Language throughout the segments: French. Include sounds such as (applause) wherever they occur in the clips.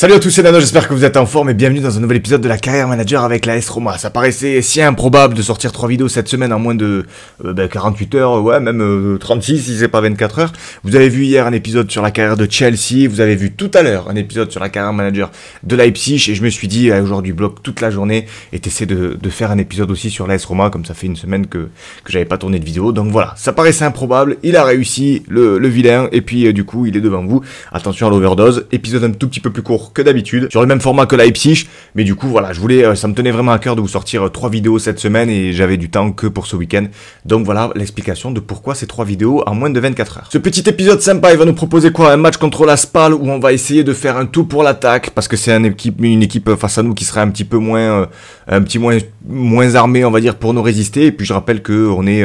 Salut à tous, c'est Nano, j'espère que vous êtes en forme et bienvenue dans un nouvel épisode de la carrière manager avec la S Roma. Ça paraissait si improbable de sortir trois vidéos cette semaine en moins de 48 euh, ben, heures, ouais, même 36 euh, si c'est pas 24 heures. Vous avez vu hier un épisode sur la carrière de Chelsea, vous avez vu tout à l'heure un épisode sur la carrière manager de Leipzig et je me suis dit eh, aujourd'hui bloque toute la journée et t'essaie de, faire un épisode aussi sur la S Roma comme ça fait une semaine que, que j'avais pas tourné de vidéo. Donc voilà, ça paraissait improbable, il a réussi le vilain et puis euh, du coup il est devant vous. Attention à l'overdose, épisode un tout petit peu plus court que d'habitude, sur le même format que la Leipzig, mais du coup voilà, je voulais, euh, ça me tenait vraiment à cœur de vous sortir euh, trois vidéos cette semaine et j'avais du temps que pour ce week-end, donc voilà l'explication de pourquoi ces trois vidéos en moins de 24 heures. Ce petit épisode sympa, il va nous proposer quoi Un match contre la Spal où on va essayer de faire un tout pour l'attaque, parce que c'est une équipe face à nous qui serait un petit peu moins, euh, un petit moins, moins armée on va dire pour nous résister, et puis je rappelle que on est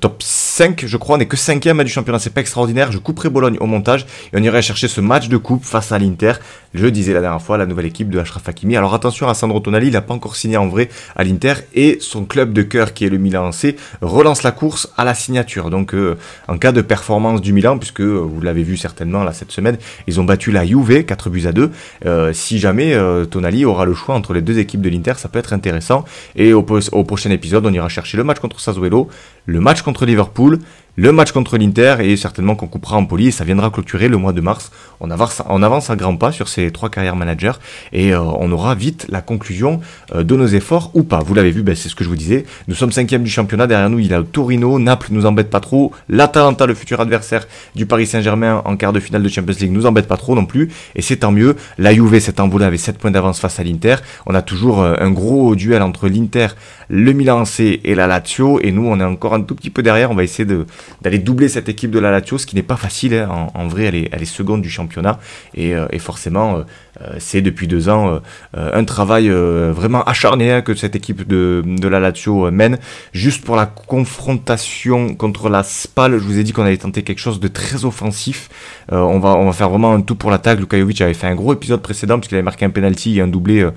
top 6 je crois, on n'est que 5 du championnat, c'est pas extraordinaire. Je couperai Bologne au montage et on irait chercher ce match de coupe face à l'Inter. Je disais la dernière fois, la nouvelle équipe de Ashraf Hakimi. Alors attention à Sandro Tonali, il n'a pas encore signé en vrai à l'Inter et son club de cœur qui est le Milan C relance la course à la signature. Donc euh, en cas de performance du Milan, puisque euh, vous l'avez vu certainement là cette semaine, ils ont battu la Juve 4 buts à 2. Euh, si jamais Tonali aura le choix entre les deux équipes de l'Inter, ça peut être intéressant. Et au, au prochain épisode, on ira chercher le match contre Sassuolo, le match contre Liverpool le match contre l'Inter et certainement qu'on coupera en poli et ça viendra clôturer le mois de mars. On avance, on avance à grands pas sur ces trois carrières managers et euh, on aura vite la conclusion euh, de nos efforts ou pas. Vous l'avez vu, ben, c'est ce que je vous disais. Nous sommes cinquième du championnat, derrière nous il y a Torino, Naples nous embête pas trop, l'Atalanta, le futur adversaire du Paris Saint-Germain en quart de finale de Champions League nous embête pas trop non plus et c'est tant mieux. La Juve s'est envolée avec 7 points d'avance face à l'Inter. On a toujours euh, un gros duel entre l'Inter, le Milan C et la Lazio et nous on est encore un tout petit peu derrière, on va essayer de d'aller doubler cette équipe de la Lazio, ce qui n'est pas facile. Hein. En, vrai, elle est, elle est, seconde du championnat. Et, euh, forcément, euh, euh, c'est depuis deux ans un travail vraiment acharné hein, que cette équipe de, de la Lazio mène. Juste pour la confrontation contre la Spal, je vous ai dit qu'on allait tenter quelque chose de très offensif. on, va, on va faire vraiment un tout pour l'attaque. Lukajovic avait fait un gros épisode précédent puisqu'il avait marqué un penalty et un doublé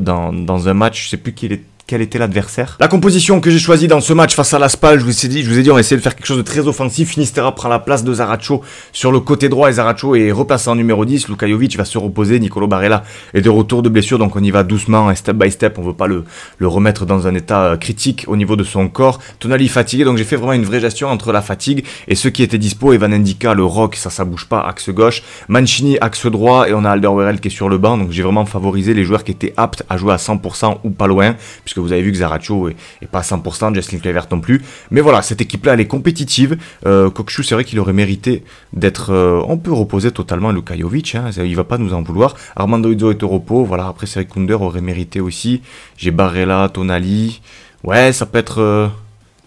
dans, un match. Je sais plus qui il était quel était l'adversaire. La composition que j'ai choisie dans ce match face à l'Aspal, je vous ai dit, je vous ai dit, on va essayer de faire quelque chose de très offensif. Finisterra prend la place de Zaracho sur le côté droit et Zaracho est replacé en numéro 10. Lukajovic va se reposer, Nicolo Barella est de retour de blessure, donc on y va doucement, step by step. On veut pas le, le remettre dans un état euh, critique au niveau de son corps. Tonali fatigué, donc j'ai fait vraiment une vraie gestion entre la fatigue et ceux qui étaient dispo. Evan Indica, le rock, ça, ça bouge pas, axe gauche. Mancini, axe droit et on a Alderweireld qui est sur le banc, donc j'ai vraiment favorisé les joueurs qui étaient aptes à jouer à 100% ou pas loin, puisque vous avez vu que Zaracho est, pas à 100%, Justin Clavert non plus. Mais voilà, cette équipe-là, elle est compétitive. Euh, c'est vrai qu'il aurait mérité d'être... Euh, on peut reposer totalement Luka Jovic, hein, il va pas nous en vouloir. Armando Izzo est au repos, voilà, après c'est Kunder aurait mérité aussi. J'ai Barrella, Tonali... Ouais, ça peut être... Euh,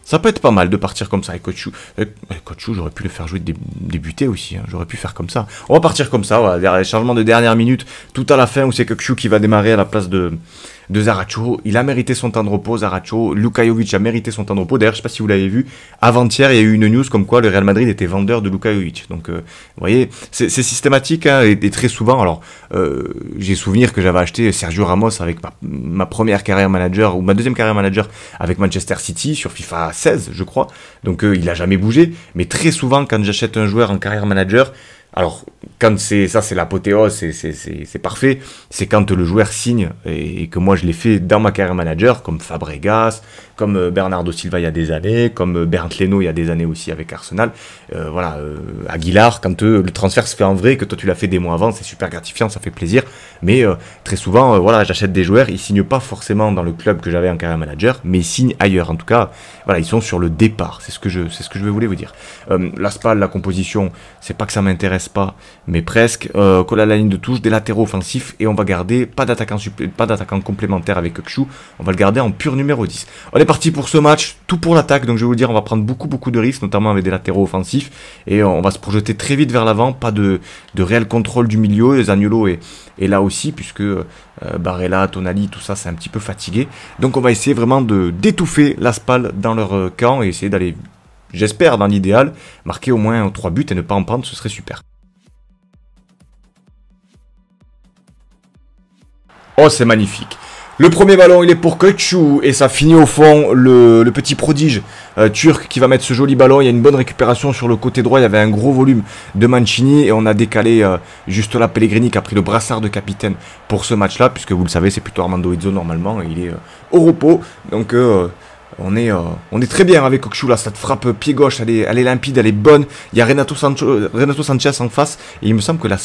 ça peut être pas mal de partir comme ça. Et Kochou, euh, j'aurais pu le faire jouer des débuter aussi. Hein. J'aurais pu faire comme ça. On va partir comme ça. les Changement de dernière minute, tout à la fin où c'est Kochou qui va démarrer à la place de, de Zaracho. Il a mérité son temps de repos, Zaracho. Luka a mérité son temps de repos. D'ailleurs, je sais pas si vous l'avez vu, avant-hier, il y a eu une news comme quoi le Real Madrid était vendeur de Luka Donc, euh, vous voyez, c'est systématique hein, et, très souvent. Alors, euh, j'ai souvenir que j'avais acheté Sergio Ramos avec ma, première carrière manager ou ma deuxième carrière manager avec Manchester City sur FIFA 16, je crois. Donc, euh, il a jamais bougé. Mais très souvent, quand j'achète un joueur en carrière manager, alors, quand c'est ça, c'est l'apothéose, c'est parfait. C'est quand le joueur signe, et, que moi je l'ai fait dans ma carrière manager, comme Fabregas, comme euh, Bernardo Silva il y a des années, comme euh, Bernd Leno il y a des années aussi avec Arsenal. Euh, voilà, Aguilar, quand le transfert se fait en vrai, que toi tu l'as fait des mois avant, c'est super gratifiant, ça fait plaisir. Mais très souvent, voilà, j'achète des joueurs, ils signent pas forcément dans le club que j'avais en carrière manager, mais ils signent ailleurs. En tout cas, voilà, ils sont sur le départ. C'est ce que je, c'est ce que je voulais vous dire. la SPAL, la composition, c'est pas que ça m'intéresse pas, mais presque. Euh, coller à la ligne de touche, des latéraux offensifs, et on va garder pas d'attaquant, pas d'attaquant complémentaire avec Kshu, on va le garder en pur numéro 10. On est parti pour ce match, tout pour l'attaque, donc je vais vous dire, on va prendre beaucoup beaucoup de risques, notamment avec des latéraux offensifs, et on va se projeter très vite vers l'avant, pas de, réel contrôle du milieu, Zagnolo est, est là aussi, puisque euh, Barella, Tonali, tout ça, c'est un petit peu fatigué. Donc on va essayer vraiment de d'étouffer l'Aspal dans leur euh, camp et essayer d'aller j'espère dans l'idéal, marquer au moins 3 buts et ne pas en prendre, ce serait super. Oh, c'est magnifique. Le premier ballon, il est pour Kutchou et ça finit au fond le, petit prodige euh, turc qui va mettre ce joli ballon. Il y a une bonne récupération sur le côté droit. Il y avait un gros volume de Mancini et on a décalé euh, juste là Pellegrini qui a pris le brassard de capitaine pour ce match-là puisque vous le savez, c'est plutôt Armando Izzo normalement. il est euh, au repos. Donc on est, euh, on est très bien avec ça cette frappe pied gauche, elle est, elle est limpide, elle est bonne. Il y a Renato, Sanchez en face, et il me semble que la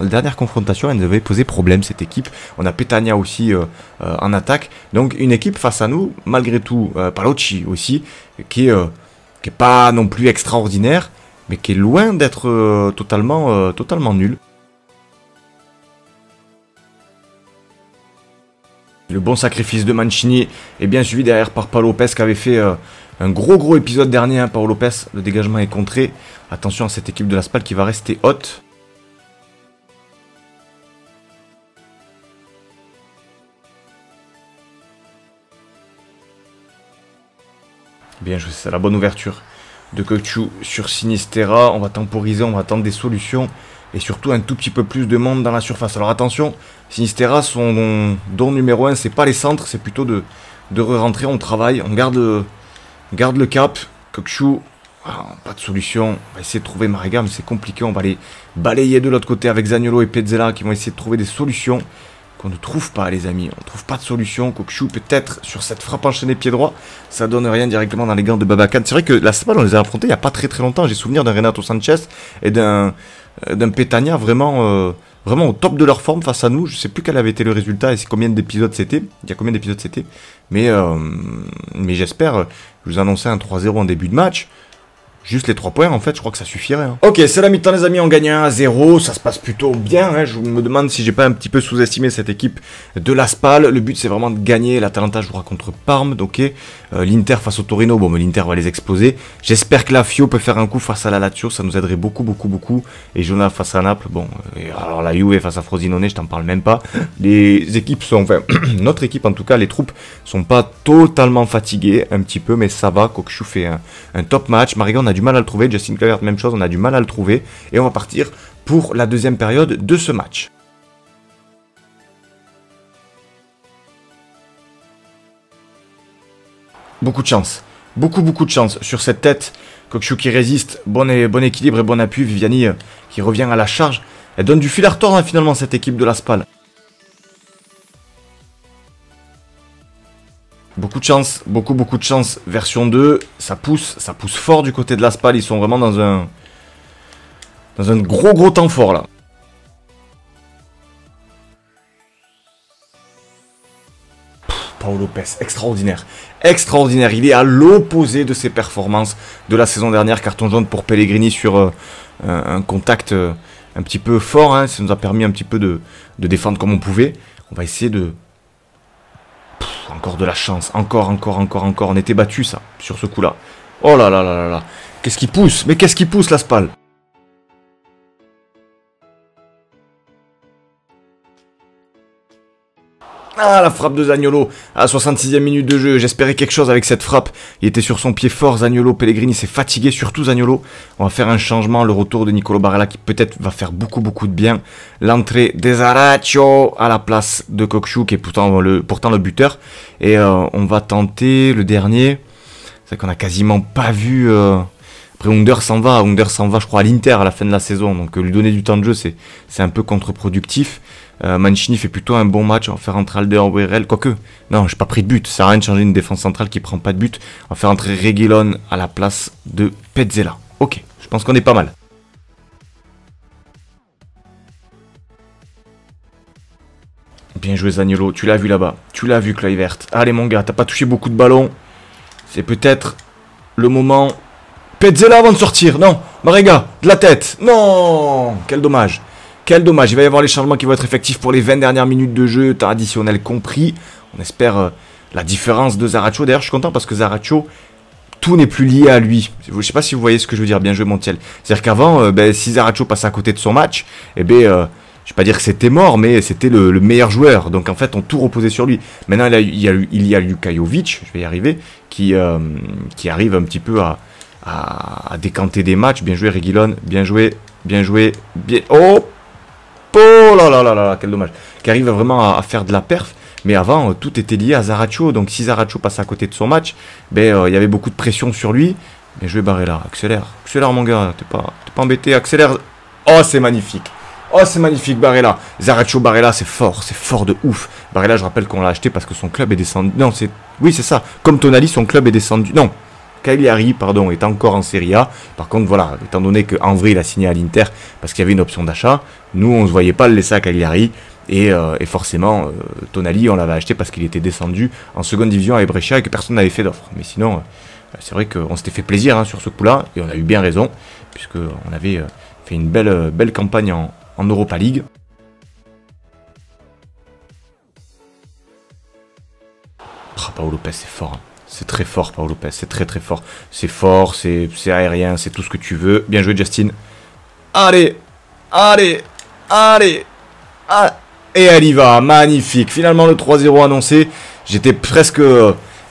la dernière confrontation, elle devait poser problème, cette équipe. On a Petania aussi euh, euh, en attaque. Donc une équipe face à nous, malgré tout, Palocci aussi, qui est, qui est pas non plus extraordinaire, mais qui est loin d'être totalement, totalement nul. Le bon sacrifice de Mancini est bien suivi derrière par Paolo Lopez qui avait fait euh, un gros gros épisode dernier. Hein, Paolo Lopez, le dégagement est contré. Attention à cette équipe de la SPAL qui va rester haute. Bien joué, c'est la bonne ouverture de Kokchu sur Sinistera. On va temporiser, on va attendre des solutions et surtout un tout petit peu plus de monde dans la surface. Alors attention, Sinistera, son don numéro 1, c'est pas les centres, c'est plutôt de, de re-rentrer. On travaille, on garde, garde le cap. Kokchou, ah, pas de solution. On va essayer de trouver Mariga, mais c'est compliqué. On va les balayer de l'autre côté avec Zagnolo et Pezzella qui vont essayer de trouver des solutions on ne trouve pas, les amis. On ne trouve pas de solution. Kokshu, peut-être, sur cette frappe enchaînée pied droit, ça donne rien directement dans les gants de Babacan. C'est vrai que la semaine on les a affrontés il n'y a pas très très longtemps. J'ai souvenir d'un Renato Sanchez et d'un euh, d'un vraiment, euh, vraiment au top de leur forme face à nous. Je sais plus quel avait été le résultat et combien d'épisodes c'était. Il y a combien d'épisodes c'était. Mais, euh, mais j'espère, je vous annonçais un 3-0 en début de match. Juste les trois points, en fait, je crois que ça suffirait. Hein. Ok, c'est la mi-temps, les amis, on gagne 1 à 0. Ça se passe plutôt bien. Hein. Je me demande si j'ai pas un petit peu sous-estimé cette équipe de l'Aspal. Le but, c'est vraiment de gagner. L'Atalanta jouera contre Parme, ok. Euh, L'Inter face au Torino, bon, mais l'Inter va les exploser. J'espère que la Fio peut faire un coup face à la Lazio. Ça nous aiderait beaucoup, beaucoup, beaucoup. Et Jonas face à Naples, bon. Euh, et alors, la Juve face à Frosinone, je t'en parle même pas. Les équipes sont, enfin, (clears throat) notre équipe, en tout cas, les troupes sont pas totalement fatiguées, un petit peu, mais ça va. Kokchou fait un, top match. Marigan a du mal à le trouver. Justin Clavert, même chose, on a du mal à le trouver. Et on va partir pour la deuxième période de ce match. Beaucoup de chance. Beaucoup, beaucoup de chance sur cette tête. Kokshu qui résiste. Bon, et, bon équilibre et bon appui. Viviani euh, qui revient à la charge. Elle donne du fil à retordre hein, finalement cette équipe de la Spal. chance, beaucoup beaucoup de chance. Version 2, ça pousse, ça pousse fort du côté de la Ils sont vraiment dans un dans un gros gros temps fort là. Paolo Lopez, extraordinaire, extraordinaire. Il est à l'opposé de ses performances de la saison dernière. Carton jaune pour Pellegrini sur euh, un contact euh, un petit peu fort. Hein. Ça nous a permis un petit peu de, de défendre comme on pouvait. On va essayer de, encore de la chance. Encore, encore, encore, encore. On était battu ça, sur ce coup-là. Oh là là là là là. Qu'est-ce qui pousse Mais qu'est-ce qui pousse, la spal Ah, la frappe de Zagnolo à 66e minute de jeu. J'espérais quelque chose avec cette frappe. Il était sur son pied fort, Zagnolo. Pellegrini s'est fatigué, surtout Zagnolo. On va faire un changement, le retour de Nicolo Barella qui peut-être va faire beaucoup, beaucoup de bien. L'entrée des Araccio à la place de Kokchou qui est pourtant le, pourtant le buteur. Et euh, on va tenter le dernier. C'est qu'on a quasiment pas vu... Euh, après, Under s'en va. Under s'en va, je crois, à l'Inter à la fin de la saison. Donc, lui donner du temps de jeu, c'est un peu contre-productif. Manchini euh, Mancini fait plutôt un bon match en faire entrer Alder quoi quoique, non, j'ai pas pris de but, ça à rien de changer une défense centrale qui prend pas de but, en faire entrer Reguilon à la place de Petzela. Ok, je pense qu'on est pas mal. Bien joué Zagnolo, tu l'as vu là-bas, tu l'as vu Kluivert. Allez mon gars, t'as pas touché beaucoup de ballons, c'est peut-être le moment... Petzela avant de sortir, non, Marega, de la tête, non, quel dommage. Quel dommage, il va y avoir les changements qui vont être effectifs pour les 20 dernières minutes de jeu, traditionnel compris. On espère euh, la différence de Zaracho. D'ailleurs, je suis content parce que Zaracho, tout n'est plus lié à lui. Je ne sais pas si vous voyez ce que je veux dire, bien joué Montiel. C'est-à-dire qu'avant, euh, ben, si Zaracho passait à côté de son match, je eh ben, euh, je vais pas dire que c'était mort, mais c'était le, meilleur joueur. Donc en fait, on tout reposait sur lui. Maintenant, il, il, y, a, il je vais y arriver, qui, qui arrive un petit peu à, décanter des matchs. Bien joué Reguilon, bien joué, bien joué, bien... Oh Oh là là là là, quel dommage. Qui arrive vraiment à, faire de la perf. Mais avant, euh, tout était lié à Zaracho. Donc si Zaracho passe à côté de son match, ben, euh, il y avait beaucoup de pression sur lui. Mais je vais barrer là. Accélère. Accélère, mon gars. T'es pas, pas embêté. Accélère. Oh, c'est magnifique. Oh, c'est magnifique, Barella. Zaracho Barrella c'est fort, c'est fort de ouf. Barella, je rappelle qu'on l'a acheté parce que son club est descendu. Non, c'est. Oui, c'est ça. Comme Tonali, son club est descendu. Non, Cagliari pardon, est encore en Serie A. Par contre, voilà, étant donné qu'en vrai, il a signé à l'Inter parce qu'il y avait une option d'achat, nous, on ne se voyait pas le laisser à Cagliari. Et, euh, forcément, euh, Tonali, on l'avait acheté parce qu'il était descendu en seconde division à Brescia et que personne n'avait fait d'offre. Mais sinon, euh, c'est vrai qu'on s'était fait plaisir hein, sur ce coup-là et on a eu bien raison, puisqu'on avait fait une belle, belle campagne en, Europa League. Ah, Paolo Lopez, c'est fort. Hein. C'est très fort, Paolo Lopez. C'est très très fort. C'est fort, c'est aérien, c'est tout ce que tu veux. Bien joué, Justin. Allez Allez Allez Et elle y va. Magnifique. Finalement, le 3-0 annoncé. J'étais presque...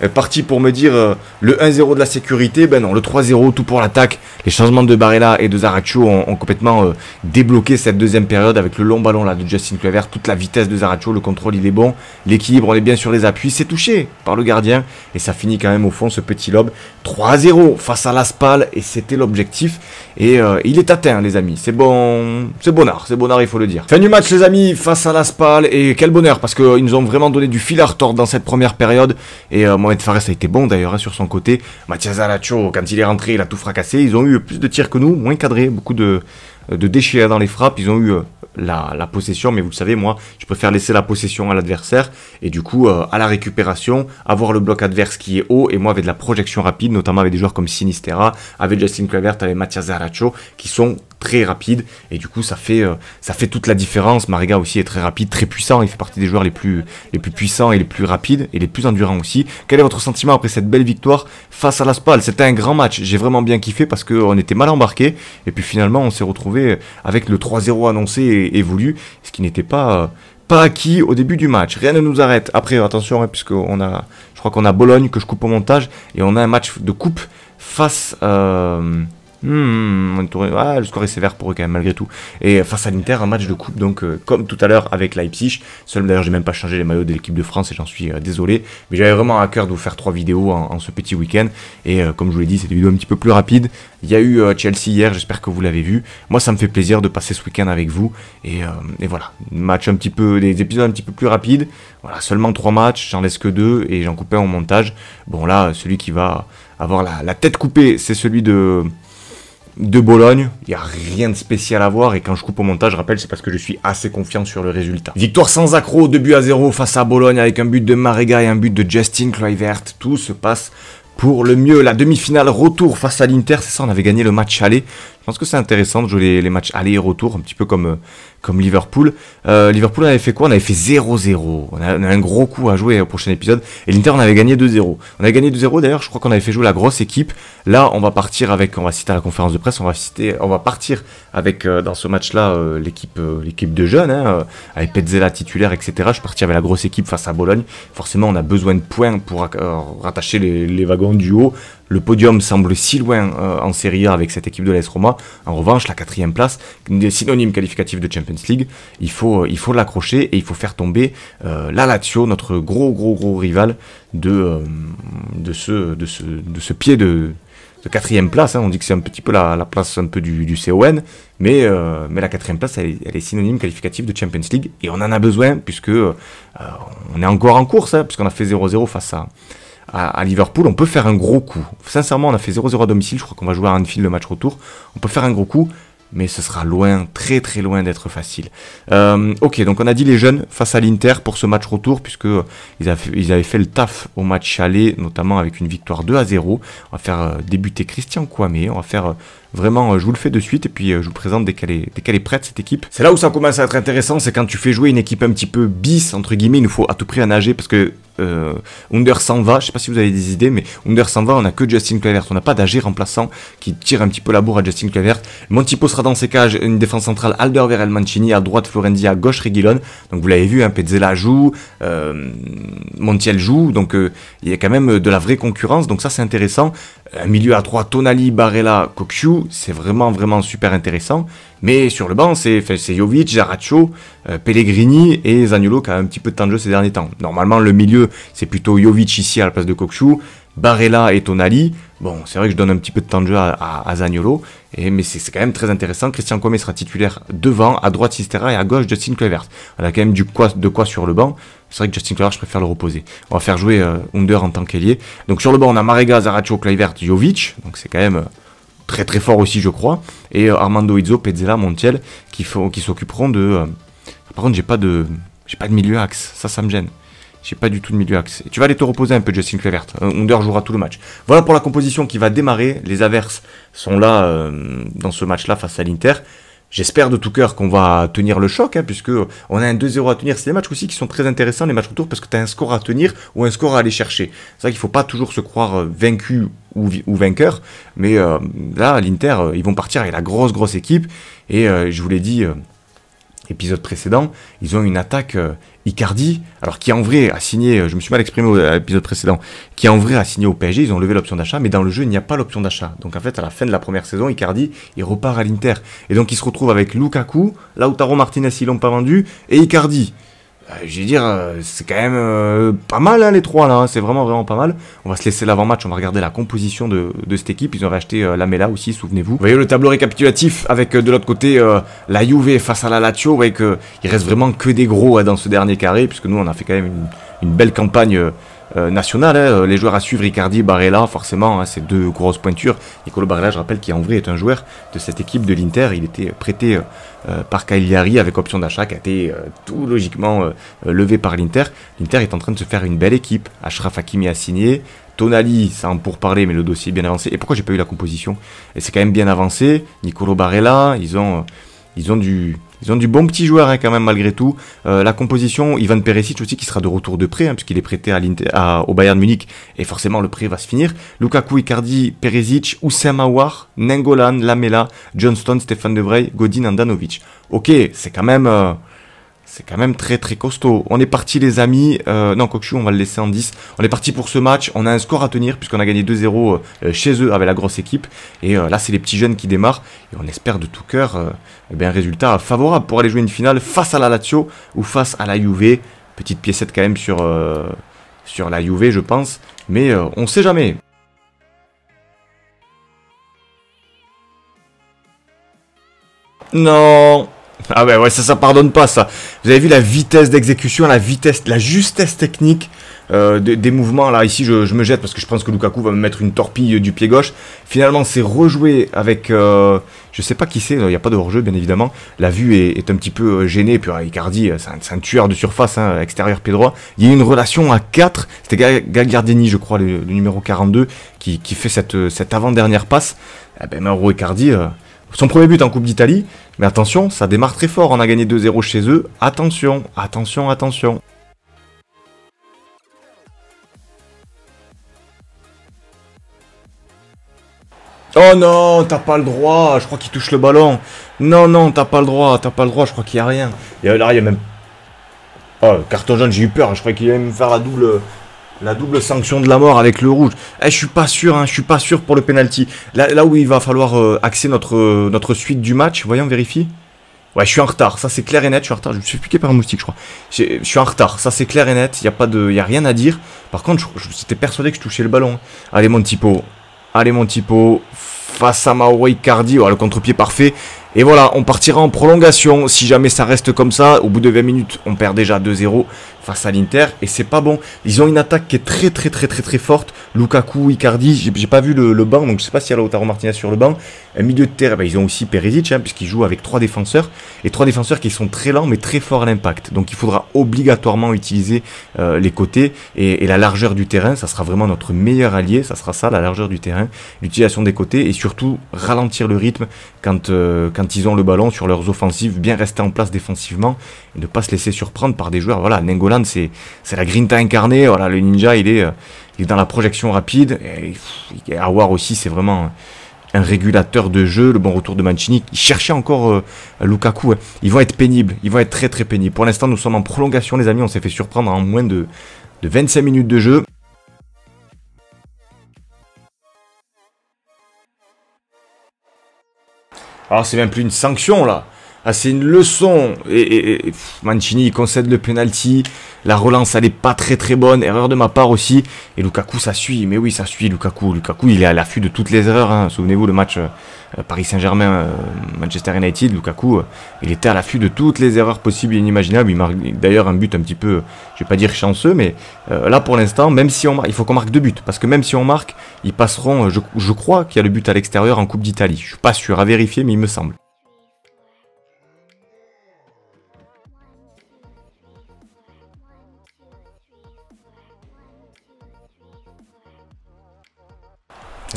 Euh, parti pour me dire euh, le 1-0 de la sécurité, ben non, le 3-0 tout pour l'attaque. Les changements de Barella et de Zaracho ont, complètement euh, débloqué cette deuxième période avec le long ballon là de Justin Clever, toute la vitesse de Zaracho, le contrôle il est bon, l'équilibre on est bien sur les appuis, c'est touché par le gardien et ça finit quand même au fond ce petit lobe 3-0 face à l'Aspal et c'était l'objectif et il est atteint les amis. C'est bon, c'est bonnard, c'est bonnard il faut le dire. Fin du match les amis face à l'Aspal et quel bonheur parce qu'ils nous ont vraiment donné du fil à retordre dans cette première période et Mohamed Fares a été bon d'ailleurs hein, sur son côté. Mathias Alacho, quand il est rentré, il a tout fracassé. Ils ont eu plus de tirs que nous, moins cadrés, beaucoup de, de déchets dans les frappes. Ils ont eu euh, la, possession, mais vous le savez, moi, je préfère laisser la possession à l'adversaire et du coup, euh, à la récupération, avoir le bloc adverse qui est haut. Et moi, avec de la projection rapide, notamment avec des joueurs comme Sinistera, avec Justin Kluivert, avec Mathias Zaracho, qui sont très rapide et du coup ça fait, euh, ça fait toute la différence. Mariga aussi est très rapide, très puissant, il fait partie des joueurs les plus, les plus puissants et les plus rapides et les plus endurants aussi. Quel est votre sentiment après cette belle victoire face à la Spal C'était un grand match, j'ai vraiment bien kiffé parce qu'on était mal embarqué et puis finalement on s'est retrouvé avec le 3-0 annoncé et, voulu, ce qui n'était pas pas acquis au début du match. Rien ne nous arrête. Après, attention, hein, puisque on a, je crois qu'on a Bologne que je coupe au montage et on a un match de coupe face. à euh, Hmm, ah, le score est sévère pour eux quand même malgré tout. Et euh, face à l'Inter, un match de coupe, donc euh, comme tout à l'heure avec Leipzig. Seul d'ailleurs, j'ai même pas changé les maillots de l'équipe de France et j'en suis euh, désolé. Mais j'avais vraiment à cœur de vous faire trois vidéos en, ce petit week-end. Et comme je vous l'ai dit, c'est des vidéos un petit peu plus rapides. Il y a eu Chelsea hier, j'espère que vous l'avez vu. Moi, ça me fait plaisir de passer ce week-end avec vous. Et, voilà, match un petit peu, des épisodes un petit peu plus rapides. Voilà, seulement trois matchs, j'en laisse que deux et j'en coupe un au montage. Bon là, celui qui va avoir la tête coupée, c'est celui de de Bologne. Il n'y a rien de spécial à voir. Et quand je coupe au montage, je rappelle, c'est parce que je suis assez confiant sur le résultat. Victoire sans accro, 2 buts à 0 face à Bologne avec un but de Marega et un but de Justin Kluivert. Tout se passe pour le mieux. La demi-finale retour face à l'Inter, c'est ça, on avait gagné le match aller je pense que c'est intéressant de jouer les, matchs aller retour, un petit peu comme, euh, comme Liverpool. Euh, Liverpool, on avait fait quoi On avait fait 0-0. On, a un gros coup à jouer au prochain épisode. Et l'Inter, on avait gagné 2-0. On avait gagné 2-0, d'ailleurs, je crois qu'on avait fait jouer la grosse équipe. Là, on va partir avec, on va citer à la conférence de presse, on va, citer, on va partir avec, euh, dans ce match-là, l'équipe l'équipe de jeunes, hein, avec Petzela titulaire, etc. Je suis parti avec la grosse équipe face à Bologne. Forcément, on a besoin de points pour rattacher les wagons du haut. Le podium semble si loin euh, en série A avec cette équipe de l'AS Roma. En revanche, la quatrième place, synonyme qualificatif de Champions League, il faut, euh, il faut l'accrocher et il faut faire tomber euh, la Lazio, notre gros, gros, gros rival de, ce, de, ce, pied de, quatrième place. Hein. On dit que c'est un petit peu la, place un peu du, CON, mais, mais la quatrième place, elle, est synonyme qualificatif de Champions League. Et on en a besoin, puisque on est encore en course, hein, puisqu'on a fait 0-0 face à, à, Liverpool, on peut faire un gros coup. Sincèrement, on a fait 0-0 à domicile, je crois qu'on va jouer à Anfield le match retour. On peut faire un gros coup, mais ce sera loin, très très loin d'être facile. Euh, ok, donc on a dit les jeunes face à l'Inter pour ce match retour, puisque euh, avaient, fait, le taf au match aller, notamment avec une victoire 2 à 0. On va faire euh, débuter Christian Kouamé, on va faire Vraiment, euh, je vous le fais de suite et puis euh, je vous présente dès qu'elle est, prête, cette équipe. C'est là où ça commence à être intéressant, c'est quand tu fais jouer une équipe un petit peu bis, entre guillemets, il nous faut à tout prix un AG parce que euh, Under s'en va, je sais pas si vous avez des idées, mais Under s'en va, on a que Justin Clavert, on n'a pas d'AG remplaçant qui tire un petit peu la bourre à Justin Clavert. Montipo sera dans ses cages, une défense centrale, Alder El Mancini, à droite Florenzi, à gauche Reguilon. Donc vous l'avez vu, hein, Pezzella joue, Montiel joue, donc il y a quand même de la vraie concurrence, donc ça c'est intéressant un milieu à trois Tonali, Barella, Kokshu, c'est vraiment, vraiment super intéressant. Mais sur le banc, c'est Jovic, Jaraccio, euh, Pellegrini et Zagnolo qui a un petit peu de temps de jeu ces derniers temps. Normalement, le milieu, c'est plutôt Jovic ici à la place de Kokshu. Barella et Tonali. Bon, c'est vrai que je donne un petit peu de temps de jeu à, Zagnolo, et, mais c'est quand même très intéressant. Christian Comé sera titulaire devant, à droite Sistera et à gauche Justin Kluivert. On a quand même du quoi, de quoi sur le banc. C'est vrai que Justin Kluivert, je préfère le reposer. On va faire jouer Hunder euh, en tant qu'ailier. Donc sur le banc, on a Marega, Zaracho, Kluivert, Jovic. Donc c'est quand même... Euh, très très fort aussi je crois et euh, Armando Izzo, Pezzella, Montiel qui, s'occuperont de par contre pas de j'ai pas de milieu axe ça ça me gêne j'ai pas du tout de milieu axe. Tu vas aller te reposer un peu, Justin Clevert. Euh, Under jouera tout le match. Voilà pour la composition qui va démarrer. Les averses sont là euh, dans ce match-là face à l'Inter. J'espère de tout cœur qu'on va tenir le choc, hein, puisque on a un 2-0 à tenir. C'est des matchs aussi qui sont très intéressants, les matchs retour, parce que tu as un score à tenir ou un score à aller chercher. C'est vrai qu'il ne faut pas toujours se croire euh, vaincu ou, vainqueur, mais là, l'Inter, ils vont partir avec la grosse, grosse équipe. Et je vous l'ai dit, épisode précédent, ils ont une attaque Icardi, alors qui en vrai a signé, euh, je me suis mal exprimé à l'épisode précédent, qui en vrai a signé au PSG, ils ont levé l'option d'achat, mais dans le jeu, il n'y a pas l'option d'achat. Donc en fait, à la fin de la première saison, Icardi, il repart à l'Inter. Et donc il se retrouve avec Lukaku, Lautaro Martinez, ils l'ont pas vendu, et Icardi. Euh, je vais dire, euh, c'est quand même euh, pas mal hein, les trois là, hein, c'est vraiment vraiment pas mal. On va se laisser l'avant-match, on va regarder la composition de, cette équipe. Ils ont acheté la Mela aussi, souvenez-vous. voyez le tableau récapitulatif avec de l'autre côté la Juve face à la Lazio. Vous voyez qu'il reste vraiment que des gros hein, dans ce dernier carré, puisque nous on a fait quand même une, une belle campagne euh, national, hein. euh, Les joueurs à suivre, Ricardi Barella, forcément, hein, ces deux grosses pointures. Nicolo Barella, je rappelle, qui en vrai est un joueur de cette équipe de l'Inter. Il était prêté euh, par Cagliari avec option d'achat, qui a été tout logiquement levé par l'Inter. L'Inter est en train de se faire une belle équipe. Ashraf Hakimi a signé. Tonali, ça en parler, mais le dossier est bien avancé. Et pourquoi j'ai pas eu la composition Et c'est quand même bien avancé. Nicolo Barella, ils ont, ils ont du ils ont du bon petit joueur hein, quand même malgré tout. Euh, la composition, Ivan Peresic aussi qui sera de retour de prêt, hein, puisqu'il est prêté à, au Bayern Munich, et forcément le prêt va se finir. Lukaku, Icardi, Peresic, Oussem Aouar, Nengolan, Lamela, Johnston, Stéphane Debray, Godin, Andanovic. Ok, c'est quand même... Euh, c'est quand même très très costaud. On est parti les amis, euh, non Kokshu on va le laisser en 10. On est parti pour ce match, on a un score à tenir puisqu'on a gagné 2-0 euh, chez eux avec la grosse équipe. Et euh, là c'est les petits jeunes qui démarrent et on espère de tout cœur eh un résultat favorable pour aller jouer une finale face à la Lazio ou face à la Juve. Petite piécette quand même sur, sur la Juve je pense, mais on ne sait jamais. Non ah ben ouais, ça, ça pardonne pas, ça. Vous avez vu la vitesse d'exécution, la vitesse, la justesse technique euh, des, mouvements. Là, ici, je, je, me jette parce que je pense que Lukaku va me mettre une torpille euh, du pied gauche. Finalement, c'est rejoué avec... Euh, je sais pas qui c'est, il n'y a pas de hors-jeu, bien évidemment. La vue est, est un petit peu gênée. Puis Icardi, c'est un, tueur de surface, hein, extérieur pied droit. Il y a une relation à 4. C'était Gagliardini, je crois, le, numéro 42, qui, qui fait cette, cette avant-dernière passe. et eh ben, Mauro Icardi... Son premier but en Coupe d'Italie, mais attention, ça démarre très fort. On a gagné 2-0 chez eux. Attention, attention, attention. Oh non, t'as pas le droit, je crois qu'il touche le ballon. Non, non, t'as pas le droit, t'as pas le droit, je crois qu'il y a rien. Et là, il y a même... Oh, carton jaune, j'ai eu peur, je crois qu'il allait me faire la double, la double sanction de la mort avec le rouge. Eh, je suis pas sûr, hein, je suis pas sûr pour le penalty. Là, là où il va falloir euh, axer notre, euh, notre suite du match, voyons, vérifie. Ouais, je suis en retard, ça c'est clair et net, je suis en retard, je me suis piqué par un moustique, je crois. Je suis en retard, ça c'est clair et net, il n'y a, pas de, a rien à dire. Par contre, je j'étais persuadé que je touchais le ballon. Hein. Allez, mon typo, allez, mon typo, face à Mauro Cardi. Oh, le contre-pied parfait. Et voilà, on partira en prolongation. Si jamais ça reste comme ça, au bout de 20 minutes, on perd déjà 2-0 face à l'Inter. Et c'est pas bon. Ils ont une attaque qui est très très très très très forte. Lukaku, Icardi, j'ai pas vu le, banc, donc je sais pas s'il y a Lautaro Martinez sur le banc. Un milieu de terrain, ben, ils ont aussi Perisic, hein, puisqu'ils jouent avec trois défenseurs. Et trois défenseurs qui sont très lents mais très forts à l'impact. Donc il faudra obligatoirement utiliser euh, les côtés et, la largeur du terrain. Ça sera vraiment notre meilleur allié. Ça sera ça, la largeur du terrain, l'utilisation des côtés et surtout ralentir le rythme quand euh, quand ils ont le ballon sur leurs offensives, bien rester en place défensivement et ne pas se laisser surprendre par des joueurs. Voilà, Nengoland c'est la grinta incarnée. Voilà, le ninja, il est, euh, il dans la projection rapide. Et, Awar aussi, c'est vraiment un régulateur de jeu, le bon retour de Mancini. il cherchait encore euh, Lukaku. Hein. Ils vont être pénibles, ils vont être très très pénibles. Pour l'instant, nous sommes en prolongation, les amis. On s'est fait surprendre en moins de, de 25 minutes de jeu. Alors ah, c'est même plus une sanction là, ah, c'est une leçon. Et, et, et, Mancini concède le penalty. La relance, elle est pas très très bonne. Erreur de ma part aussi. Et Lukaku, ça suit. Mais oui, ça suit Lukaku. Lukaku, il est à l'affût de toutes les erreurs. Hein. Souvenez-vous le match euh, Paris Saint-Germain, euh, Manchester United. Lukaku, euh, il était à l'affût de toutes les erreurs possibles et inimaginables. Il marque d'ailleurs un but un petit peu, je vais pas dire chanceux, mais là pour l'instant, même si on marque, il faut qu'on marque deux buts. Parce que même si on marque, ils passeront. je crois qu'il y a le but à l'extérieur en Coupe d'Italie. Je suis pas sûr à vérifier, mais il me semble.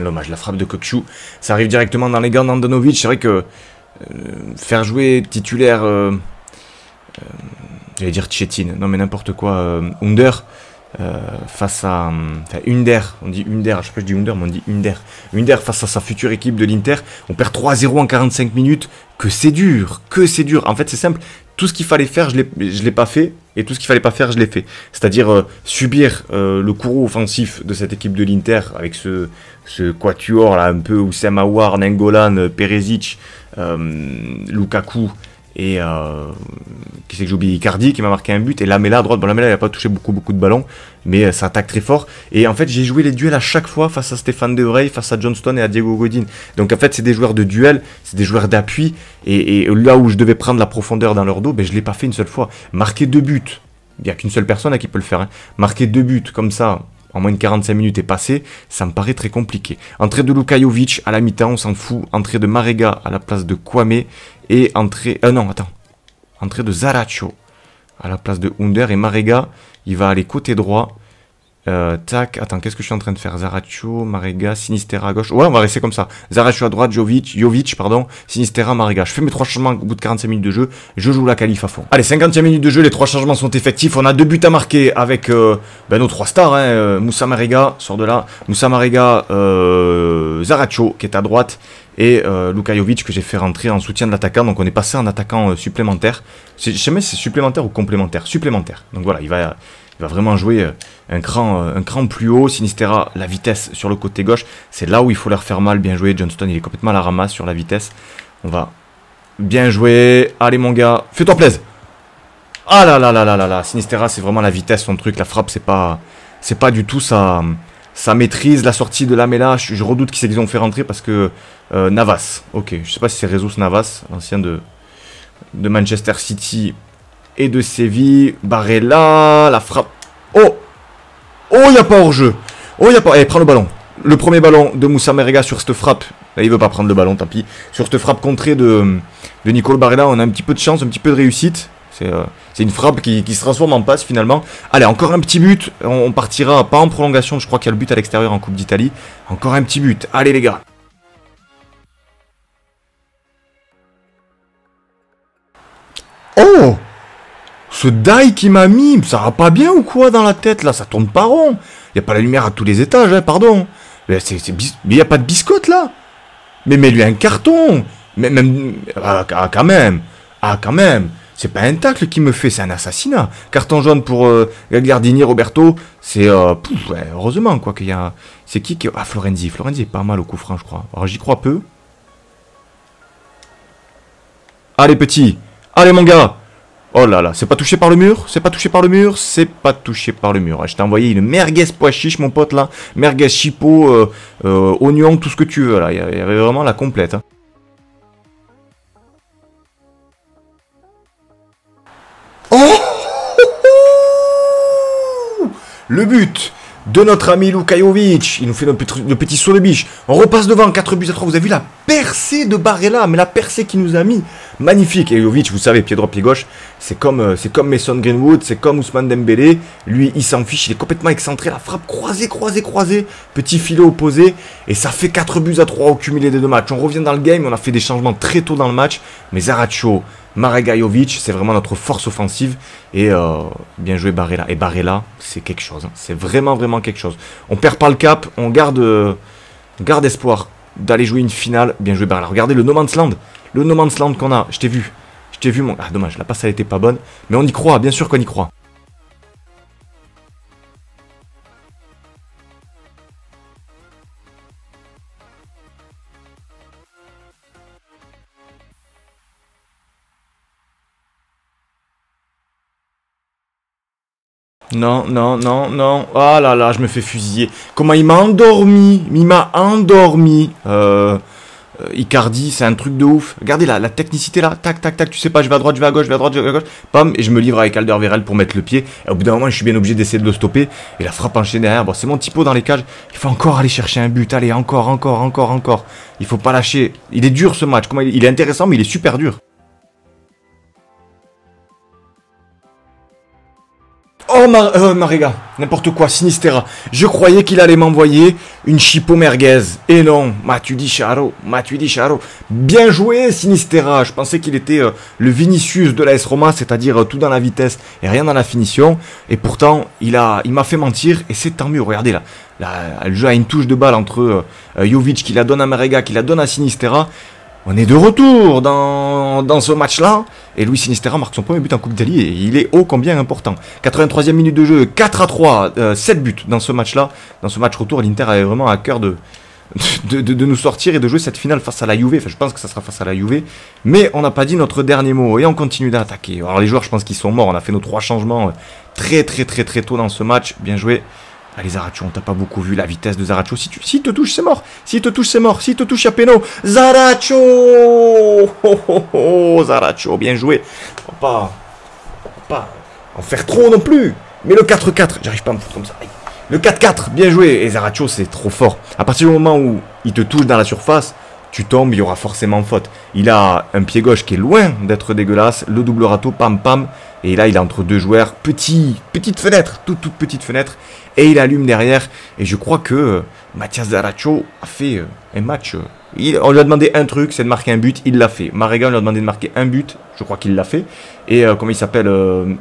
L'hommage, la frappe de Kokchou, ça arrive directement dans les gants d'Andonovic. C'est vrai que euh, faire jouer titulaire, euh, euh, j'allais dire Tchétine, non mais n'importe quoi, Under, face à. Enfin, Under, on dit Under, je sais pas je dis Under, mais on dit Under. Under face à sa future équipe de l'Inter, on perd 3-0 en 45 minutes, que c'est dur, que c'est dur. En fait, c'est simple, tout ce qu'il fallait faire, je ne l'ai pas fait, et tout ce qu'il fallait pas faire, je l'ai fait. C'est-à-dire euh, subir euh, le courroux offensif de cette équipe de l'Inter, avec ce, ce quatuor là, un peu, Oussem Aouar, Nengolan, euh, Perezic, Lukaku, et qui c'est que j'oublie Icardi qui m'a marqué un but et Lamela à droite bon Lamela il n'a pas touché beaucoup beaucoup de ballons mais euh, ça attaque très fort. Et en fait, j'ai joué les duels à chaque fois face à Stéphane Deorey, face à Johnston et à Diego Godin. Donc en fait, c'est des joueurs de duel, c'est des joueurs d'appui. Et, là où je devais prendre la profondeur dans leur dos, ben, je ne l'ai pas fait une seule fois. Marquer deux buts, il n'y a qu'une seule personne à qui peut le faire. Hein. Marquer deux buts comme ça, en moins de 45 minutes est passé, ça me paraît très compliqué. Entrée de Lukajovic à la mi-temps, on s'en fout. Entrée de Marega à la place de Kwame. Et entrée... Ah non, attends. Entrée de Zaracho à la place de Hunder. Et Marega, il va aller côté droit. Euh, tac, attends, qu'est-ce que je suis en train de faire Zaracho, Marega, Sinistera à gauche. Ouais, on va rester comme ça. Zaracho à droite, Jovic, Jovic, pardon, Sinistera, Marega. Je fais mes trois changements au bout de 45 minutes de jeu. Je joue la qualif à fond. Allez, 50ème minute de jeu, les trois changements sont effectifs. On a deux buts à marquer avec euh, ben, nos trois stars. Hein, euh, Moussa Marega, sort de là. Moussa Marega, Zaracho, qui est à droite et Luka Jovic, que j'ai fait rentrer en soutien de l'attaquant. Donc on est passé en attaquant supplémentaire. Je sais si c'est supplémentaire ou complémentaire. Supplémentaire. Donc voilà, il va, il va vraiment jouer euh, un cran, euh, un cran plus haut. Sinistera, la vitesse sur le côté gauche. C'est là où il faut leur faire mal. Bien joué. Johnston, il est complètement à la ramasse sur la vitesse. On va bien jouer. Allez, mon gars. Fais-toi plaisir. Ah là là là là là là. Sinistera, c'est vraiment la vitesse, son truc. La frappe, c'est pas, c'est pas du tout sa ça maîtrise la sortie de la mélange. je redoute qu'ils ont fait rentrer parce que euh, Navas. Ok, je sais pas si c'est Rezus Navas, l'ancien de, de Manchester City et de Séville. Barella, la frappe. Oh Oh, il n'y a pas hors-jeu Oh, il n'y a pas... Allez, eh, prends le ballon. Le premier ballon de Moussa Merega sur cette frappe. Là, il veut pas prendre le ballon, tant pis. Sur cette frappe contrée de, Nicole Barella, on a un petit peu de chance, un petit peu de réussite. C'est euh, une frappe qui, se transforme en passe finalement. Allez, encore un petit but. on partira pas en prolongation. Je crois qu'il y a le but à l'extérieur en Coupe d'Italie. Encore un petit but. Allez les gars. ce die qui m'a mis, ça va pas bien ou quoi dans la tête là Ça tourne pas rond. Y a pas la lumière à tous les étages, hein, pardon. Mais, c'est, y a pas de biscotte là. Mais mets-lui un carton. Mais même, ah, ah, quand même, ah quand même. C'est pas un tacle qui me fait, c'est un assassinat. Carton jaune pour euh, Gardini, Roberto. C'est euh, heureusement quoi qu'il y a. C'est qui qui ah Florenzi, Florenzi est pas mal au coup franc je crois. Alors j'y crois peu. Allez petit, allez mon gars. Oh là là, c'est pas touché par le mur C'est pas touché par le mur C'est pas touché par le mur. Ah, je t'ai envoyé une merguez pois chiche, mon pote, là. Merguez chipot, euh, euh, oignon, tout ce que tu veux, là. Il y avait vraiment la complète. Hein. Oh (laughs) Le but de notre ami Jovic, Il nous fait le petit saut de biche. On repasse devant, 4 buts à 3. Vous avez vu la percée de Barrella, mais la percée qu'il nous a mis. Magnifique. Et Jovic, vous savez, pied droit, pied gauche, c'est comme, euh, c'est comme Mason Greenwood, c'est comme Ousmane Dembélé. Lui, il s'en fiche, il est complètement excentré. La frappe croisée, croisée, croisée. Petit filet opposé. Et ça fait 4 buts à 3 au cumulé des deux matchs. On revient dans le game, on a fait des changements très tôt dans le match. Mais Zaracho, Maragajovic, c'est vraiment notre force offensive. Et euh, bien joué Barrella, Et Barrella, c'est quelque chose. Hein. C'est vraiment, vraiment quelque chose. On perd pas le cap, on garde, euh, garde espoir d'aller jouer une finale. Bien joué Barrella, Regardez le No Man's Land. Le No Man's Land qu'on a. Je t'ai vu. Je t'ai vu, mon... Ah, dommage, la passe, elle était pas bonne. Mais on y croit, bien sûr qu'on y croit. Non, non, non, non. oh là là, je me fais fusiller. Comment il m'a endormi Il m'a endormi. Euh, Icardi, c'est un truc de ouf. Regardez là, la technicité là. Tac, tac, tac. Tu sais pas, je vais à droite, je vais à gauche, je vais à droite, je vais à gauche. Pam, et je me livre avec Alder Alderweireld pour mettre le pied. Et au bout d'un moment, je suis bien obligé d'essayer de le stopper. Et la frappe enchaînée derrière. Bon, c'est mon typo dans les cages. Il faut encore aller chercher un but. Allez, encore, encore, encore, encore. Il faut pas lâcher. Il est dur ce match. Comment il est intéressant, mais il est super dur. Oh, euh, Marega, n'importe quoi, Sinistera. Je croyais qu'il allait m'envoyer une chipo merguez. Et eh non, Matuidi Charo, Di Charo. Bien joué, Sinistera. Je pensais qu'il était euh, le Vinicius de la S Roma, c'est-à-dire euh, tout dans la vitesse et rien dans la finition. Et pourtant, il a, il m'a fait mentir et c'est tant mieux. Regardez là, là, le jeu a une touche de balle entre Jovic qui la donne à Marega, qui la donne à Sinistera. On est de retour dans, ce match-là. Et Luis Sinisterra marque son premier but en Coupe d'Italie. Et il est ô combien important. 83e minute de jeu, 4 à 3, 7 euh, buts dans ce match-là. Dans ce match retour, l'Inter avait vraiment à cœur (laughs) de, de, nous sortir et de jouer cette finale face à la Juve. Enfin, je pense que ça sera face à la Juve. Mais on n'a pas dit notre dernier mot et on continue d'attaquer. Alors les joueurs, je pense qu'ils sont morts. On a fait nos trois changements euh, très très très très tôt dans ce match. Bien joué. Allez Zaracho, on t'a pas beaucoup vu la vitesse de Zaracho. Si si te touche, c'est mort. Si te touche, c'est mort. Si te touche, à y Zaracho oh oh, oh, oh, Zaracho, bien joué. On pas, va pas en faire trop non plus. Mais le 4-4, j'arrive pas à me foutre comme ça. Le 4-4, bien joué. Et Zaracho, c'est trop fort. À partir du moment où il te touche dans la surface, tu tombes, il y aura forcément faute. Il a un pied gauche qui est loin d'être dégueulasse. Le double râteau, pam pam, et là, il est entre deux joueurs, petit, petite fenêtre, toute, toute petite fenêtre. Et il allume derrière. Et je crois que euh, Mathias zaraccio a fait euh, un match. Euh, on lui a demandé un truc, c'est de marquer un but, il l'a fait. Marega, on lui a demandé de marquer un but, je crois qu'il l'a fait. Et comment il s'appelle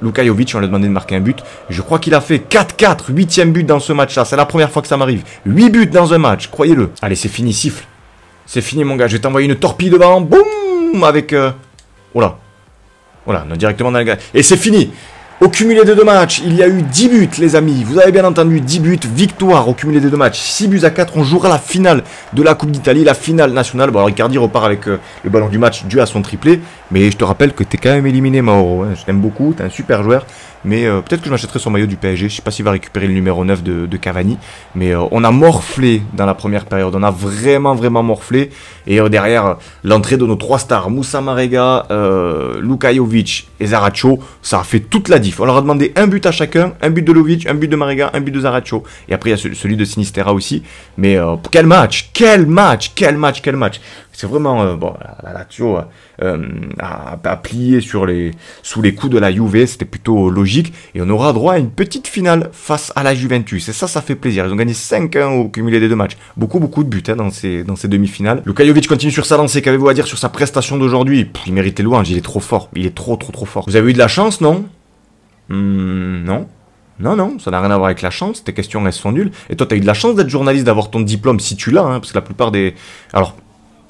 Lukajovic, on lui a demandé de marquer un but. Je crois qu'il a fait 4-4, huitième but dans ce match-là. C'est la première fois que ça m'arrive. Huit buts dans un match, croyez-le. Allez, c'est fini, siffle. C'est fini mon gars, je vais t'envoyer une torpille devant, boum, avec... Euh... Oh voilà, directement dans gare. Et c'est fini au cumulé de deux matchs, il y a eu 10 buts, les amis. Vous avez bien entendu, 10 buts, victoire au cumulé de deux matchs. 6 buts à 4, on jouera la finale de la Coupe d'Italie, la finale nationale. Bon, alors Ricardi repart avec euh, le ballon du match dû à son triplé. Mais je te rappelle que t'es quand même éliminé, Mauro. Hein. Je t'aime beaucoup, t'es un super joueur. Mais euh, peut-être que je m'achèterai son maillot du PSG. Je sais pas s'il va récupérer le numéro 9 de, Cavani. Mais euh, on a morflé dans la première période. On a vraiment, vraiment morflé. Et euh, derrière, l'entrée de nos trois stars, Moussa Marega, Luka Jovic et Zaracho, ça a fait toute la diff. On leur a demandé un but à chacun. Un but de Lovic, un but de Marega, un but de Zaracho. Et après, il y a celui de Sinistera aussi. Mais quel match Quel match Quel match Quel match c'est vraiment bon la a, plié sur les sous les coups de la Juve c'était plutôt logique et on aura droit à une petite finale face à la Juventus. Et ça, ça fait plaisir. Ils ont gagné 5-1 au cumulé des deux matchs. Beaucoup, beaucoup de buts hein, dans ces, dans ces demi-finales. le continue sur sa lancée. Qu'avez-vous à dire sur sa prestation d'aujourd'hui Il méritait louange, il est trop fort. Il est trop, trop, trop fort. Vous avez eu de la chance, non hmm, Non. Non, non, ça n'a rien à voir avec la chance, tes questions elles sont nulles. Et toi, t'as eu de la chance d'être journaliste, d'avoir ton diplôme si tu l'as, hein, parce que la plupart des. Alors,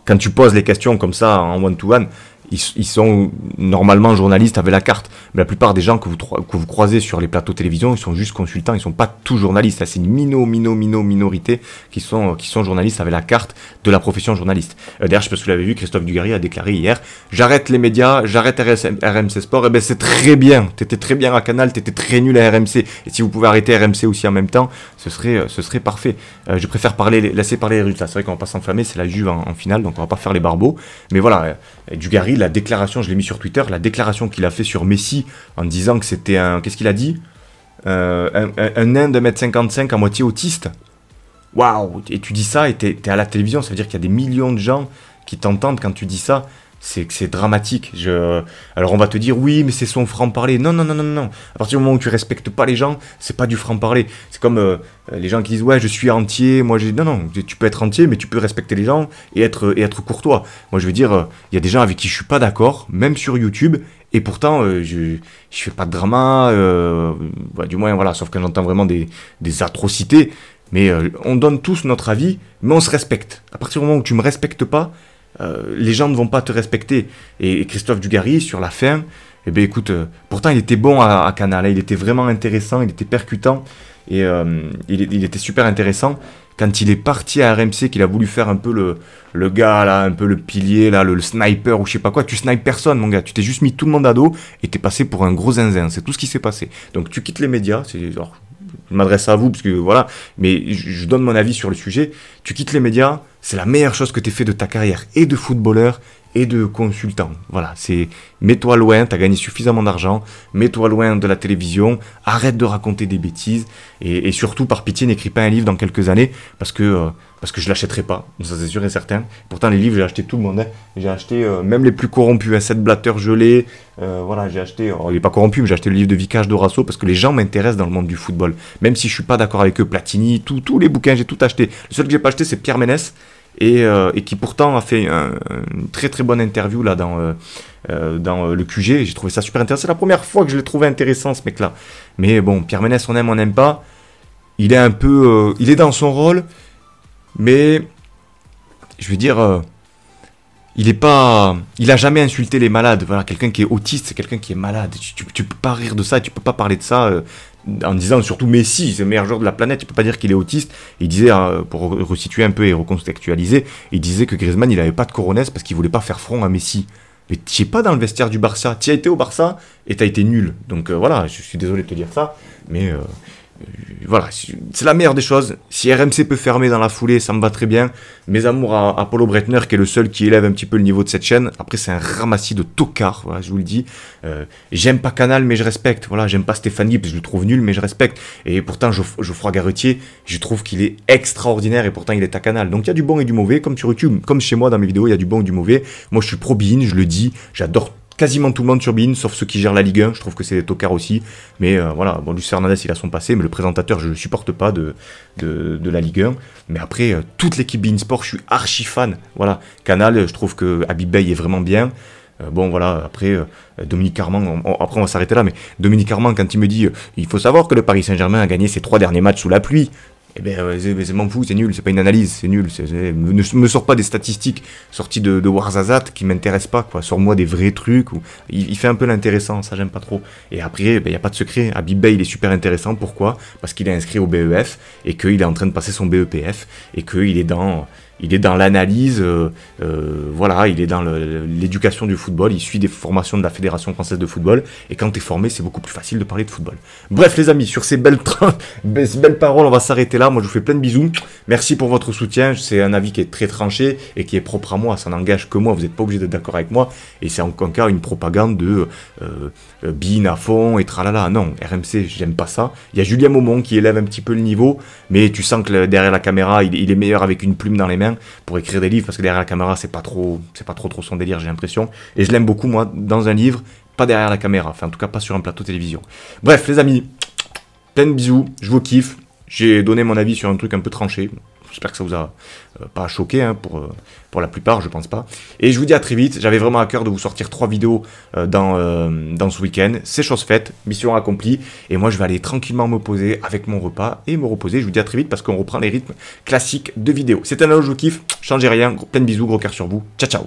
quand tu poses les questions comme ça en one-to-one, one to one ils, sont normalement journalistes avec la carte. Mais la plupart des gens que vous, vous croisez sur les plateaux de télévision, ils sont juste consultants, ils sont pas tous journalistes. C'est une mino, mino, mino, minorité qui sont, qui sont journalistes avec la carte de la profession journaliste. Euh, d'ailleurs, je sais pas vous l'avez vu, Christophe Dugarry a déclaré hier, j'arrête les médias, j'arrête RMC Sport. Et eh ben c'est très bien, tu étais très bien à Canal, tu étais très nul à RMC. Et si vous pouvez arrêter RMC aussi en même temps, ce serait, ce serait parfait. Euh, je préfère parler, laisser parler les résultats. C'est vrai qu'on va pas s'enflammer, c'est la Juve en, finale, donc on va pas faire les barbeaux. Mais voilà, euh, la déclaration, je l'ai mis sur Twitter, la déclaration qu'il a fait sur Messi en disant que c'était un. Qu'est-ce qu'il a dit euh, un, nain de 1m55 à moitié autiste. Waouh Et tu dis ça et t'es à la télévision, ça veut dire qu'il y a des millions de gens qui t'entendent quand tu dis ça c'est c'est dramatique. Je... Alors on va te dire oui, mais c'est son franc-parler. Non, non, non, non, non. À partir du moment où tu respectes pas les gens, c'est pas du franc-parler. C'est comme euh, euh, les gens qui disent ouais, je suis entier. Moi, j'ai non, non. Tu peux être entier, mais tu peux respecter les gens et être et être courtois. Moi, je veux dire, il euh, y a des gens avec qui je suis pas d'accord, même sur YouTube. Et pourtant, je, je fais pas de drama. du moins, voilà. Sauf quand j'entends vraiment des des atrocités. Mais on donne tous notre avis, mais on se respecte. À partir du moment où tu me respectes pas, euh, les gens ne vont pas te respecter. Et, Christophe Dugarry, sur la fin, eh bien, écoute, euh, pourtant il était bon à, à hein. il était vraiment intéressant, il était percutant, et euh, il, était super intéressant quand il est parti à RMC, qu'il a voulu faire un peu le, gars, là, un peu le pilier, là, le, sniper ou je sais pas quoi, tu snipes personne, mon gars. Tu t'es juste mis tout le monde à dos et t'es passé pour un gros zinzin. C'est tout ce qui s'est passé. Donc tu quittes les médias. C'est, genre m'adresse à vous, parce que voilà, mais je, donne mon avis sur le sujet. Tu quittes les médias, c'est la meilleure chose que tu fait de ta carrière et de footballeur et de consultant. Voilà, c'est mets-toi loin, t'as gagné suffisamment d'argent, mets-toi loin de la télévision, arrête de raconter des bêtises, et, surtout par pitié n'écris pas un livre dans quelques années, parce que, euh, parce que je l'achèterai pas, ça c'est sûr et certain. Pourtant les livres j'ai acheté tout le monde, hein. j'ai acheté euh, même les plus corrompus, à hein, 7 blatteurs gelés, euh, voilà j'ai acheté, oh, il n'est pas corrompu, mais j'ai acheté le livre de Vicage Dorasso, parce que les gens m'intéressent dans le monde du football, même si je ne suis pas d'accord avec eux, Platini, tous les bouquins j'ai tout acheté. Le seul que j'ai pas acheté c'est Pierre Ménès, euh, et, qui pourtant a fait une très très bonne interview là dans, euh, euh, dans le QG. J'ai trouvé ça super intéressant. C'est la première fois que je l'ai trouvé intéressant ce mec là. Mais bon, Pierre Ménès, on aime, on n'aime pas. Il est un peu. il est dans son rôle, mais je veux dire. il est pas, il a jamais insulté les malades. Voilà, quelqu'un qui est autiste, c'est quelqu'un qui est malade. Tu, tu, peux pas rire de ça, tu peux pas parler de ça en disant surtout Messi, c'est le meilleur joueur de la planète, tu peux pas dire qu'il est autiste. Il disait, hein, pour resituer un peu et recontextualiser, il disait que Griezmann, il avait pas de coronesse parce qu'il voulait pas faire front à Messi. Mais tu pas dans le vestiaire du Barça. Tu as été au Barça et tu as été nul. Donc euh, voilà, je suis désolé de te dire ça, mais euh, euh, voilà, c'est la meilleure des choses. Si RMC peut fermer dans la foulée, ça me va très bien. Mes amours à Apollo Bretner, qui est le seul qui élève un petit peu le niveau de cette chaîne. Après, c'est un ramassis de tocards, voilà, je vous le dis. Euh, j'aime pas Canal, mais je respecte. Voilà, j'aime pas Stéphanie, parce que je le trouve nul, mais je respecte. Et pourtant, je Geoffroy Garretier, je trouve qu'il est extraordinaire, et pourtant, il est à Canal. Donc, il y a du bon et du mauvais, comme sur YouTube, comme chez moi dans mes vidéos, il y a du bon et du mauvais. Moi, je suis pro je le dis, j'adore quasiment tout le monde sur turbine, sauf ceux qui gèrent la Ligue 1. Je trouve que c'est Tokar aussi. Mais euh, voilà, bon, Lucien Hernandez, il a son passé, mais le présentateur, je ne supporte pas de, de, la Ligue 1. Mais après, euh, toute l'équipe Sport, je suis archi fan. Voilà, Canal, je trouve que Habib Bey est vraiment bien. Euh, bon voilà, après Dominique Armand, après on va s'arrêter là, mais Dominique Armand quand il me dit il faut savoir que le Paris Saint-Germain a gagné ses trois derniers matchs sous la pluie, eh ben, euh, c'est m'en fous, c'est nul, c'est pas une analyse, c'est nul. ne me sors pas des statistiques sorties de, Warzazat qui m'intéressent pas, quoi. Sors-moi des vrais trucs. Ou... Il, fait un peu l'intéressant, ça j'aime pas trop. Et après, il ben, n'y a pas de secret. Habib Bey il est super intéressant. Pourquoi Parce qu'il est inscrit au BEF et qu'il est en train de passer son BEPF et qu'il est dans il est dans l'analyse, euh, euh, voilà, il est dans l'éducation du football, il suit des formations de la Fédération française de football, et quand tu es formé, c'est beaucoup plus facile de parler de football. Bref, les amis, sur ces (laughs) belles, belles paroles, on va s'arrêter là. Moi, je vous fais plein de bisous. Merci pour votre soutien. C'est un avis qui est très tranché et qui est propre à moi. Ça n'engage que moi. Vous n'êtes pas obligé d'être d'accord avec moi. Et c'est en aucun cas une propagande de euh, euh bine à fond et tralala. Non, RMC, j'aime pas ça. Il y a Julien Maumont qui élève un petit peu le niveau, mais tu sens que derrière la caméra, il est meilleur avec une plume dans les mains pour écrire des livres parce que derrière la caméra c'est pas trop c'est pas trop trop son délire j'ai l'impression et je l'aime beaucoup moi dans un livre pas derrière la caméra enfin en tout cas pas sur un plateau télévision bref les amis plein de bisous je vous kiffe j'ai donné mon avis sur un truc un peu tranché J'espère que ça vous a euh, pas choqué, hein, pour, euh, pour la plupart, je pense pas. Et je vous dis à très vite, j'avais vraiment à cœur de vous sortir trois vidéos euh, dans, dans ce week-end. C'est chose faite, mission accomplie, et moi je vais aller tranquillement me poser avec mon repas et me reposer. Je vous dis à très vite parce qu'on reprend les rythmes classiques de vidéos. C'est un je vous kiffe, changez rien, plein de bisous, gros cœur sur vous, ciao ciao